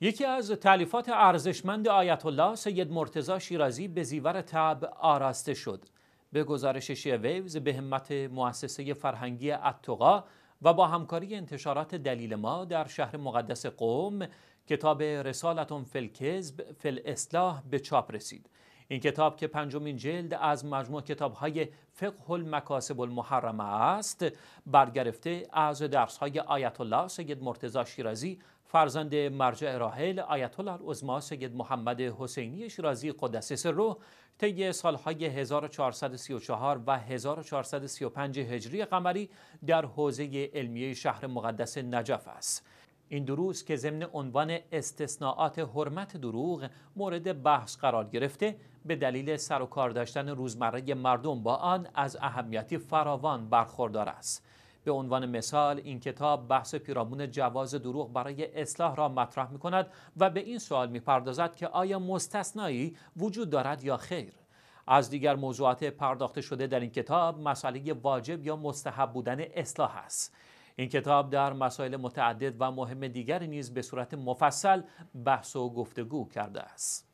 یکی از تعلیفات ارزشمند آیت الله سید مرتزا شیرازی به زیور تب آراسته شد به گزارش شیویوز به همت مؤسسه فرهنگی اتقا و با همکاری انتشارات دلیل ما در شهر مقدس قوم کتاب رسالتون فلکزب فل اصلاح به چاپ رسید این کتاب که پنجمین جلد از مجموع کتاب‌های فقه المکاسب المحرمه است برگرفته از درس‌های آیت الله سید مرتزا شیرازی فرزند مرجع راحل آیت الله العظما سید محمد حسینی شیرازی قدس سره طی سالهای 1434 و 1435 هجری قمری در حوزه علمیه شهر مقدس نجف است این دروس که ضمن عنوان استثناعات حرمت دروغ مورد بحث قرار گرفته به دلیل سر و کار داشتن روزمره مردم با آن از اهمیتی فراوان برخوردار است به عنوان مثال این کتاب بحث پیرامون جواز دروغ برای اصلاح را مطرح می کند و به این سوال می پردازد که آیا مستثنایی وجود دارد یا خیر از دیگر موضوعات پرداخته شده در این کتاب مسئله واجب یا مستحب بودن اصلاح است این کتاب در مسائل متعدد و مهم دیگری نیز به صورت مفصل بحث و گفتگو کرده است